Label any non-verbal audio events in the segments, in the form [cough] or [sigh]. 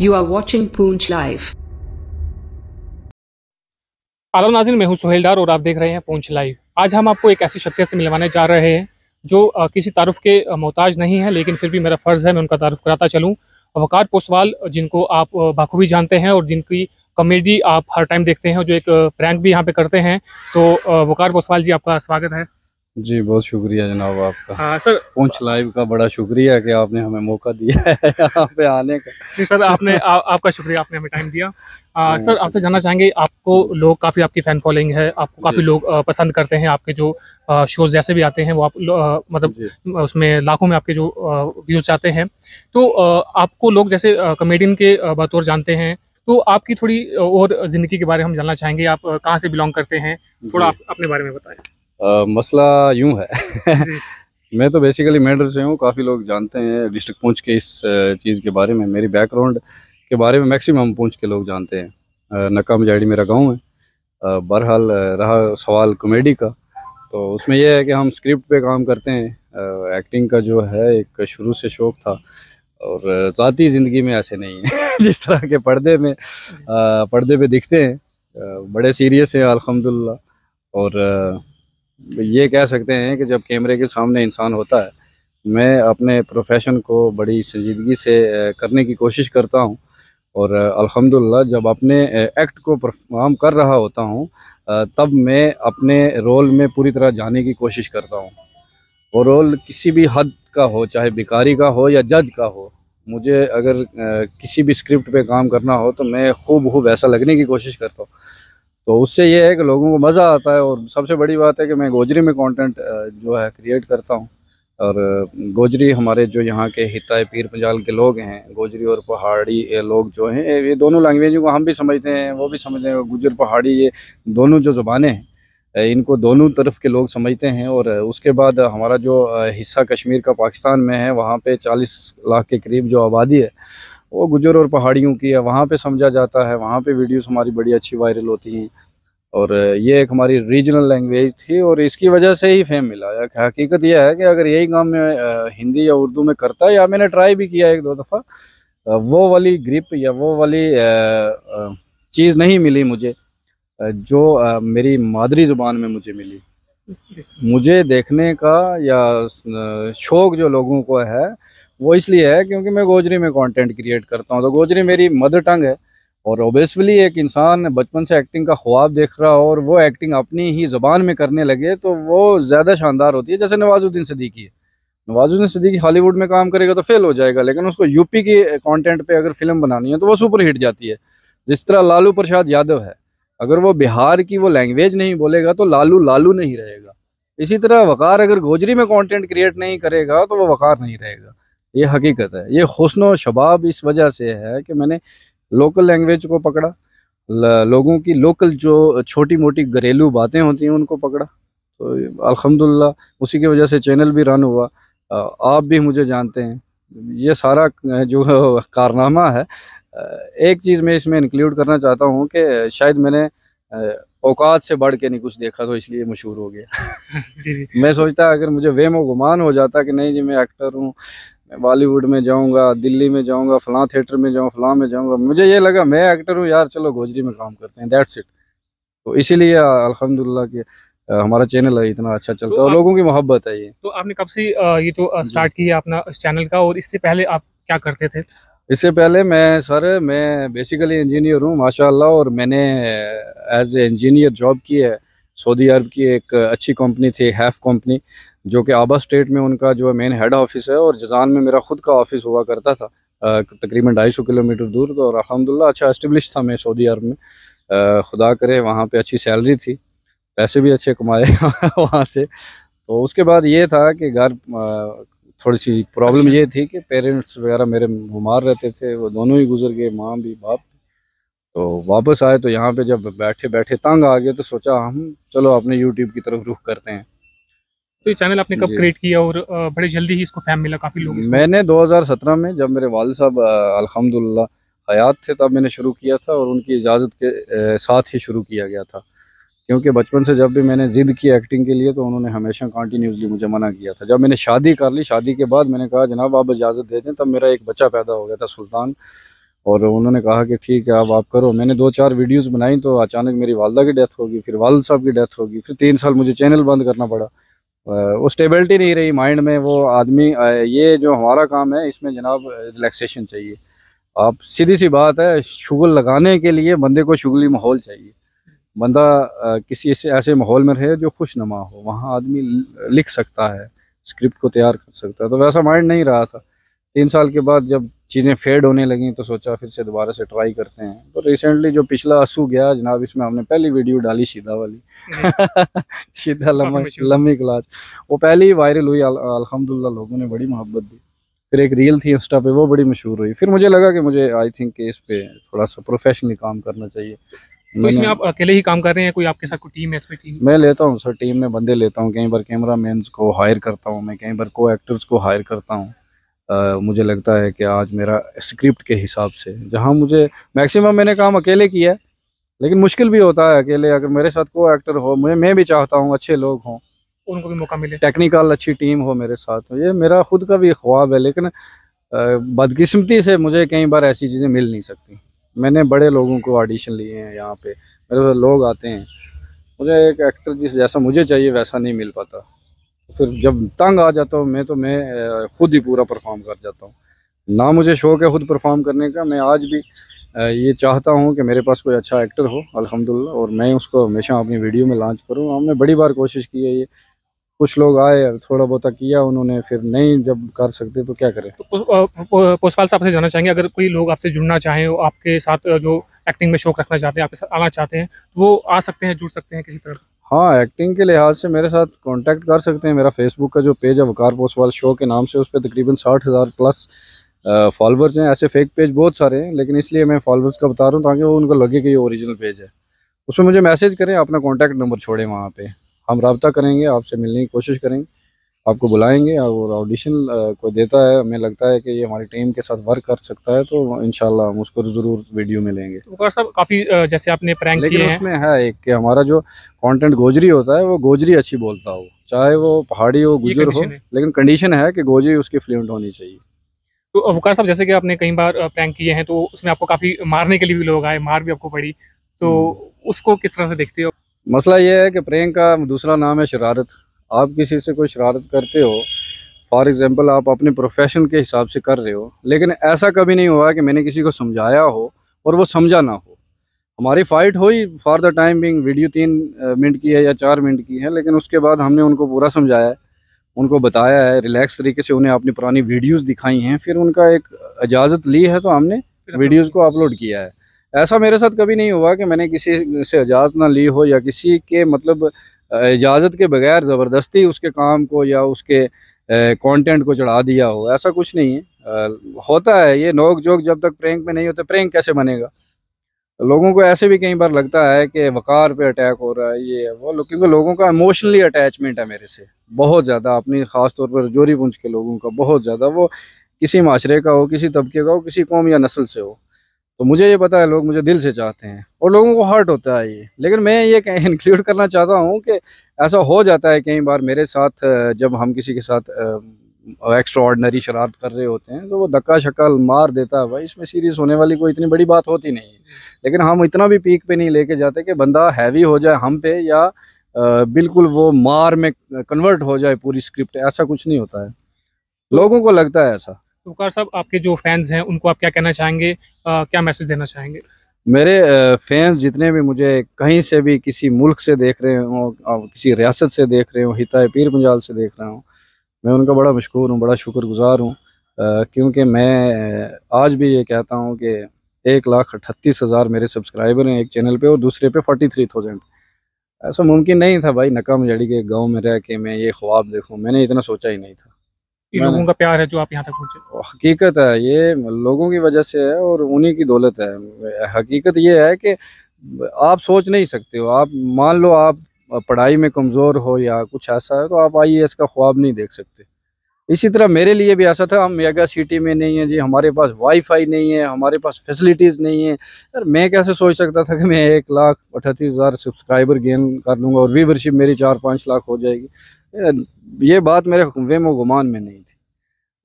You are watching Poonch live आलो नाजिन मैं हूं सुहेलदार और आप देख रहे हैं पूंछ लाइव आज हम आपको एक ऐसी शख्सियत से मिलवाने जा रहे हैं जो किसी तारुफ के मोहताज नहीं है लेकिन फिर भी मेरा फ़र्ज़ है मैं उनका तारुफ कराता चलूँ वक़ार पोसवाल जिनको आप बाखूबी जानते हैं और जिनकी कॉमेडी आप हर टाइम देखते हैं जो एक प्रैंक भी यहाँ पे करते हैं तो वक़ार पोसवाल जी आपका स्वागत है जी बहुत शुक्रिया जनाब आपका हाँ सर पूछ लाइव का बड़ा शुक्रिया कि आपने हमें मौका दिया है यहाँ पे आने का जी सर आपने आ, आपका शुक्रिया आपने हमें टाइम दिया आ, सर आपसे जानना चाहेंगे आपको लोग काफ़ी आपकी फ़ैन फॉलोइंग है आपको काफ़ी लोग पसंद करते हैं आपके जो शोज़ जैसे भी आते हैं वो आप आ, मतलब उसमें लाखों में आपके जो व्यूज़ आते हैं तो आपको लोग जैसे कमेडियन के बतौर जानते हैं तो आपकी थोड़ी और ज़िंदगी के बारे में हम जानना चाहेंगे आप कहाँ से बिलोंग करते हैं थोड़ा आप अपने बारे में बताएं आ, मसला यूं है [laughs] मैं तो बेसिकली मेडर से हूँ काफ़ी लोग जानते हैं डिस्ट्रिक्ट पूंछ के इस चीज़ के बारे में मेरी बैकग्राउंड के बारे में मैक्सिमम पूंछ के लोग जानते हैं नक्का मजाड़ी मेरा गाँव है बहरहाल रहा सवाल कॉमेडी का तो उसमें यह है कि हम स्क्रिप्ट पे काम करते हैं एक्टिंग का जो है एक शुरू से शौक था और ज़ाती ज़िंदगी में ऐसे नहीं है [laughs] जिस तरह के पर्दे में पर्दे पर दिखते हैं बड़े सीरियस हैं अलहमदिल्ला और ये कह सकते हैं कि जब कैमरे के सामने इंसान होता है मैं अपने प्रोफेशन को बड़ी संजीदगी से करने की कोशिश करता हूँ और अल्हम्दुलिल्लाह जब अपने एक्ट को परफॉर्म कर रहा होता हूँ तब मैं अपने रोल में पूरी तरह जाने की कोशिश करता हूँ वो रोल किसी भी हद का हो चाहे भिकारी का हो या जज का हो मुझे अगर किसी भी स्क्रिप्ट पे काम करना हो तो मैं खूब खूब ऐसा लगने की कोशिश करता हूँ तो उससे ये है कि लोगों को मज़ा आता है और सबसे बड़ी बात है कि मैं गोजरी में कंटेंट जो है क्रिएट करता हूँ और गोजरी हमारे जो यहाँ के हिता पीर पंजाल के लोग हैं गोजरी और पहाड़ी लोग जो हैं ये दोनों लैंग्वेजों को हम भी समझते हैं वो भी समझते हैं गुजर पहाड़ी ये दोनों जो ज़बानें हैं इनको दोनों तरफ के लोग समझते हैं और उसके बाद हमारा जो हिस्सा कश्मीर का पाकिस्तान में है वहाँ पर चालीस लाख के करीब जो आबादी है वो गुजर और पहाड़ियों की है वहाँ पे समझा जाता है वहाँ पे वीडियोस हमारी बड़ी अच्छी वायरल होती हैं और ये एक हमारी रीजनल लैंग्वेज थी और इसकी वजह से ही फेम मिला हकीकत यह है कि अगर यही काम मैं हिंदी या उर्दू में करता या मैंने ट्राई भी किया एक दो दफ़ा वो वाली ग्रिप या वो वाली चीज़ नहीं मिली मुझे जो मेरी मादरी ज़ुबान में मुझे मिली मुझे देखने का या शौक़ जो लोगों को है वो इसलिए है क्योंकि मैं गोजरी में कंटेंट क्रिएट करता हूँ तो गोजरी मेरी मदर टंग है और ओबियसली एक इंसान बचपन से एक्टिंग का ख्वाब देख रहा हो और वो एक्टिंग अपनी ही ज़बान में करने लगे तो वो ज़्यादा शानदार होती है जैसे नवाजुद्दीन सदीकी है नवाजुद्दीन सदीकी हॉलीवुड में काम करेगा तो फेल हो जाएगा लेकिन उसको यूपी की कॉन्टेंट पर अगर फिल्म बनानी है तो वो सुपर हिट जाती है जिस तरह लालू प्रसाद यादव है अगर वो बिहार की वो लैंग्वेज नहीं बोलेगा तो लालू लालू नहीं रहेगा इसी तरह वकार अगर गोजरी में कॉन्टेंट क्रिएट नहीं करेगा तो वो वकार नहीं रहेगा ये हकीकत है ये हसन शबाब इस वजह से है कि मैंने लोकल लैंग्वेज को पकड़ा लोगों की लोकल जो छोटी मोटी घरेलू बातें होती हैं उनको पकड़ा तो अल्हम्दुलिल्लाह उसी की वजह से चैनल भी रन हुआ आप भी मुझे जानते हैं ये सारा जो कारनामा है एक चीज़ मैं इसमें इंक्लूड करना चाहता हूँ कि शायद मैंने औकात से बढ़ के नहीं कुछ देखा तो इसलिए मशहूर हो गया [laughs] जी जी। मैं सोचता अगर मुझे वेम गुमान हो जाता कि नहीं जी मैं एक्टर हूँ बॉलीवुड में जाऊंगा दिल्ली में जाऊंगा फलां थिएटर में जाऊँ फलां में जाऊंगा मुझे ये लगा मैं एक्टर हूँ यार चलो गोजरी में काम करते हैं दैट्स इट तो इसीलिए अल्हम्दुलिल्लाह कि हमारा चैनल है इतना अच्छा चलता है तो लोगों की मोहब्बत है ये तो आपने कब से ये जो स्टार्ट किया अपना इस चैनल का और इससे पहले आप क्या करते थे इससे पहले मैं सर मैं बेसिकली इंजीनियर हूँ माशा और मैंने एज ए इंजीनियर जॉब की है सऊदी अरब की एक अच्छी कंपनी थी हैफ कंपनी जो कि आबा स्टेट में उनका जो है मेन हेड ऑफिस है और जजान में मेरा ख़ुद का ऑफिस हुआ करता था तकरीबन ढाई सौ किलोमीटर दूर तो और अलहमदिल्ला अच्छा इस्टबलिश था मैं सऊदी अरब में खुदा करे वहाँ पर अच्छी सैलरी थी पैसे भी अच्छे कमाए [laughs] वहाँ से तो उसके बाद ये था कि घर थोड़ी सी प्रॉब्लम अच्छा। ये थी कि पेरेंट्स वगैरह मेरे बीमार रहते थे वो दोनों ही गुजर गए माँ भी बाप तो वापस आए तो यहाँ पे जब बैठे बैठे तंग आ गए तो सोचा हम चलो अपने यूट्यूब की तरफ रुख करते हैं तो ये चैनल आपने कब क्रिएट किया और बड़े जल्दी ही इसको फैम मिला काफ़ी लोग मैंने 2017 में जब मेरे वाल साहब अलहमदिल्ला हयात थे तब मैंने शुरू किया था और उनकी इजाज़त के साथ ही शुरू किया गया था क्योंकि बचपन से जब भी मैंने ज़िद की एक्टिंग के लिए तो उन्होंने हमेशा कॉन्टीन्यूसली मुझे मना किया था जब मैंने शादी कर ली शादी के बाद मैंने कहा जनाब आप इजाज़त दे दें तब मेरा एक बच्चा पैदा हो गया था सुल्तान और उन्होंने कहा कि ठीक है अब आप करो मैंने दो चार वीडियोज बनाई तो अचानक मेरी वालदा की डेथ होगी फिर वाल साहब की डेथ होगी फिर तीन साल मुझे चैनल बंद करना पड़ा वो स्टेबिलिटी नहीं रही माइंड में वो आदमी ये जो हमारा काम है इसमें जनाब रिलैक्सेशन चाहिए आप सीधी सी बात है शुगल लगाने के लिए बंदे को शुगली माहौल चाहिए बंदा किसी ऐसे ऐसे माहौल में रहे जो खुशनुमा हो वहाँ आदमी लिख सकता है स्क्रिप्ट को तैयार कर सकता है तो वैसा माइंड नहीं रहा था तीन साल के बाद जब चीज़ें फेड होने लगी तो सोचा फिर से दोबारा से ट्राई करते हैं तो रिसेंटली जो पिछला आंसू गया जनाब इसमें हमने पहली वीडियो डाली शीधा वाली [laughs] सीधा लम्बी क्लास वो पहली ही वायरल हुई अलहमदिल्ला लोगों ने बड़ी मोहब्बत दी फिर एक रील थी इंस्टा पे वो बड़ी मशहूर हुई फिर मुझे लगा कि मुझे आई थिंक इस पे थोड़ा सा प्रोफेशनली काम करना चाहिए तो इसमें आप अकेले ही काम कर रहे हैं कोई आपके साथ कोई टीम है इसमें टीम मैं लेता हूँ सर टीम में बंदे लेता हूँ कई बार कैमरा मैन को हायर करता हूँ मैं कई बार को एक्टर्स को हायर करता हूँ आ, मुझे लगता है कि आज मेरा स्क्रिप्ट के हिसाब से जहाँ मुझे मैक्सिमम मैंने काम अकेले किया है लेकिन मुश्किल भी होता है अकेले अगर मेरे साथ को एक्टर हो मैं मैं भी चाहता हूँ अच्छे लोग हों उनको भी मौका मिले टेक्निकल अच्छी टीम हो मेरे साथ तो ये मेरा खुद का भी ख्वाब है लेकिन बदकिस्मती से मुझे कई बार ऐसी चीज़ें मिल नहीं सकती मैंने बड़े लोगों को ऑडिशन लिए हैं यहाँ पे मेरे लोग आते हैं मुझे एक एक्टर जिस जैसा मुझे चाहिए वैसा नहीं मिल पाता फिर जब तंग आ जाता हूँ मैं तो मैं खुद ही पूरा परफॉर्म कर जाता हूँ ना मुझे शौक़ है ख़ुद परफॉर्म करने का मैं आज भी ये चाहता हूँ कि मेरे पास कोई अच्छा एक्टर हो अल्हम्दुलिल्लाह और मैं उसको हमेशा अपनी वीडियो में लॉन्च करूँ हमने बड़ी बार कोशिश की है ये कुछ लोग आए थोड़ा बहुत किया उन्होंने फिर नहीं जब कर सकते तो क्या करें तो साहब से जाना चाहेंगे अगर कोई लोग आपसे जुड़ना चाहें आपके साथ जो एक्टिंग में शौक रखना चाहते हैं आपके साथ आना चाहते हैं तो वो आ सकते हैं जुड़ सकते हैं किसी तरह हाँ एक्टिंग के लिहाज से मेरे साथ कांटेक्ट कर सकते हैं मेरा फेसबुक का जो पेज है वकार पोस्टवाल शो के नाम से उस पर तकरीबन साठ हज़ार प्लस फॉलोअर्स हैं ऐसे फेक पेज बहुत सारे हैं लेकिन इसलिए मैं फॉलोअर्स का बता रहा हूँ ताकि वो उनको लगे कि ये ओरिजिनल पेज है उसमें मुझे मैसेज करें अपना कॉन्टैक्ट नंबर छोड़ें वहाँ पर हम रबता करेंगे आपसे मिलने की कोशिश करेंगे आपको बुलाएंगे और ऑडिशन को देता है हमें लगता है कि ये हमारी टीम के साथ वर्क कर सकता है तो इनशाला हम उसको ज़रूर वीडियो में लेंगे साहब काफ़ी जैसे आपने प्रैंक लेकिन उसमें है एक कि हमारा जो कंटेंट गोजरी होता है वो गोजरी अच्छी बोलता हो चाहे वो पहाड़ी हो गुजर हो लेकिन कंडीशन है कि गोजरी उसकी फ्लूंट होनी चाहिए तो वकार साहब जैसे कि आपने कई बार प्रैंक किए हैं तो उसमें आपको काफ़ी मारने के लिए भी लोग आए मार भी आपको पड़ी तो हम्म। उसको किस तरह से देखते हो मसला यह है कि प्रैंक का दूसरा नाम है शरारत आप किसी से कोई शरारत करते हो फॉर एग्ज़ाम्पल आप अपने प्रोफेशन के हिसाब से कर रहे हो लेकिन ऐसा कभी नहीं हुआ कि मैंने किसी को समझाया हो और वो समझा ना हो हमारी फ़ाइट हुई for the time being video तीन मिनट की है या चार मिनट की है लेकिन उसके बाद हमने उनको पूरा समझाया है उनको बताया है रिलैक्स तरीके से उन्हें अपनी पुरानी वीडियोस दिखाई हैं फिर उनका एक इजाज़त ली है तो हमने वीडियोस को अपलोड किया है ऐसा मेरे साथ कभी नहीं हुआ कि मैंने किसी से इजाज़त ना ली हो या किसी के मतलब इजाज़त के बगैर ज़बरदस्ती उसके काम को या उसके कंटेंट को चढ़ा दिया हो ऐसा कुछ नहीं है होता है ये नोक जोक जब तक प्रैंक में नहीं होते तो प्रैंक कैसे बनेगा लोगों को ऐसे भी कई बार लगता है कि वक़ार पे अटैक हो रहा है ये वो क्योंकि लोगों का इमोशनली अटैचमेंट है मेरे से बहुत ज़्यादा अपनी ख़ास तौर पर जोरी पुंज के लोगों का बहुत ज़्यादा वो किसी माशरे का हो किसी तबके का हो किसी कौम या नस्ल से हो तो मुझे ये पता है लोग मुझे दिल से चाहते हैं और लोगों को हर्ट होता है ये लेकिन मैं ये इंक्लूड [laughs] करना चाहता हूँ कि ऐसा हो जाता है कई बार मेरे साथ जब हम किसी के साथ एक्स्ट्रा ऑर्डनरी शरारत कर रहे होते हैं तो वो धक्का शक्का मार देता है भाई इसमें सीरियस होने वाली कोई इतनी बड़ी बात होती नहीं लेकिन हम इतना भी पीक पे नहीं लेके जाते कि बंदा हैवी हो जाए हम पे या बिल्कुल वो मार में कन्वर्ट हो जाए पूरी स्क्रिप्ट ऐसा कुछ नहीं होता है लोगों को लगता है ऐसा कार साहब आपके जो फैंस हैं उनको आप क्या कहना चाहेंगे आ, क्या मैसेज देना चाहेंगे मेरे फैंस जितने भी मुझे कहीं से भी किसी मुल्क से देख रहे हों किसी रियासत से देख रहे हों हिता पीर पंजाल से देख रहा हूँ मैं उनका बड़ा मशहूर हूँ बड़ा शुक्रगुजार हूँ क्योंकि मैं आज भी ये कहता हूँ कि एक लाख अट्ठतीस हज़ार मेरे सब्सक्राइबर हैं एक चैनल पे और दूसरे पे फोर्टी थ्री थाउजेंड ऐसा मुमकिन नहीं था भाई नकाम जड़ी के गांव में रह के मैं ये ख्वाब देखूँ मैंने इतना सोचा ही नहीं था लोगों का प्यार है जो आप यहाँ तक पहुँचे हकीकत है ये लोगों की वजह से है और उन्हीं की दौलत है हकीकत ये है कि आप सोच नहीं सकते हो आप मान लो आप पढ़ाई में कमज़ोर हो या कुछ ऐसा है तो आप आई का ख्वाब नहीं देख सकते इसी तरह मेरे लिए भी ऐसा था हम मेगा सिटी में नहीं है जी हमारे पास वाईफाई नहीं है हमारे पास फैसिलिटीज़ नहीं है यार मैं कैसे सोच सकता था कि मैं एक लाख अठतीस हज़ार सब्सक्राइबर गेन कर लूँगा और व्यूवरशिप मेरी चार पाँच लाख हो जाएगी ये बात मेरे वेम व गुमान में नहीं थी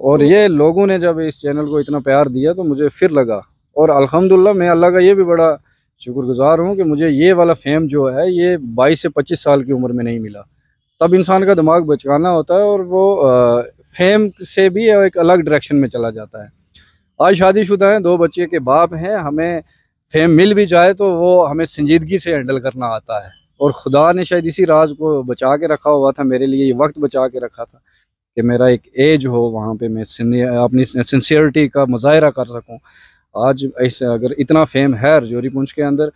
और तो- ये लोगों ने जब इस चैनल को इतना प्यार दिया तो मुझे फिर लगा और अल्हम्दुलिल्लाह मैं अल्लाह का ये भी बड़ा शुक्रगुजार हूँ कि मुझे ये वाला फेम जो है ये 22 से 25 साल की उम्र में नहीं मिला तब इंसान का दिमाग बचकाना होता है और वो आ, फेम से भी एक अलग डायरेक्शन में चला जाता है आज शादीशुदा हैं दो बच्चे के बाप हैं हमें फेम मिल भी जाए तो वो हमें संजीदगी से हैंडल करना आता है और ख़ुदा ने शायद इसी राज को बचा के रखा हुआ था मेरे लिए ये वक्त बचा के रखा था कि मेरा एक एज हो वहाँ पे मैं अपनी सिंसियरिटी का मुजाहरा कर सकूँ आज ऐसे अगर इतना फेम है रजौरी पुंछ के अंदर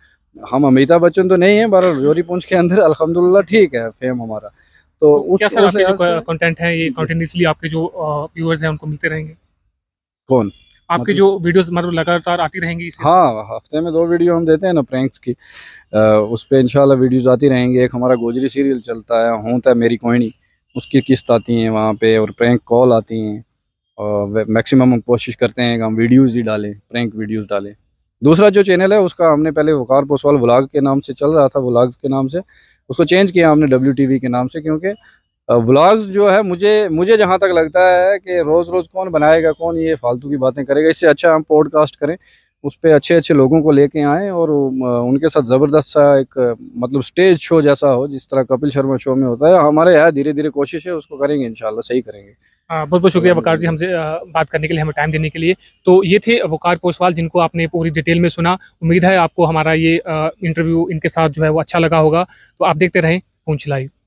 हम अमिताभ बच्चन तो नहीं है पर रजौरी पुंछ के अंदर अलहमदुल्ला ठीक है फेम हमारा तो, तो क्या आपके जो कंटेंट है ये कंटिन्यूसली आपके जो व्यूअर्स हैं उनको मिलते रहेंगे कौन आपके मतलब- जो वीडियोस मतलब लगातार आती रहेंगी हाँ हफ्ते में दो वीडियो हम देते हैं ना प्रैंक्स की आ, उस पर इनशाला वीडियोज़ आती रहेंगी एक हमारा गोजरी सीरियल चलता है हूँ है मेरी कोहनी उसकी किस्त आती हैं वहाँ पे और प्रैंक कॉल आती हैं और मैक्सिमम हम कोशिश करते हैं कि हम वीडियोज़ ही डालें प्रैंक वीडियोज़ डालें दूसरा जो चैनल है उसका हमने पहले वकार पोसवाल व्लाग के नाम से चल रहा था व्लाग के नाम से उसको चेंज किया हमने डब्ल्यू के नाम से क्योंकि व्लॉग्स जो है मुझे मुझे जहाँ तक लगता है कि रोज़ रोज़ कौन बनाएगा कौन ये फालतू की बातें करेगा इससे अच्छा हम पॉडकास्ट करें उस पर अच्छे अच्छे लोगों को लेके आएँ और उनके साथ ज़बरदस्त सा एक मतलब स्टेज शो जैसा हो जिस तरह कपिल शर्मा शो में होता है हमारे यहाँ धीरे धीरे कोशिश है उसको करेंगे इन सही करेंगे हाँ, बहुत बहुत शुक्रिया वकार जी हमसे बात करने के लिए हमें टाइम देने के लिए तो ये थे वकार कोसवाल जिनको आपने पूरी डिटेल में सुना उम्मीद है आपको हमारा ये इंटरव्यू इनके साथ जो है वो अच्छा लगा होगा तो आप देखते रहें पूछ लाइव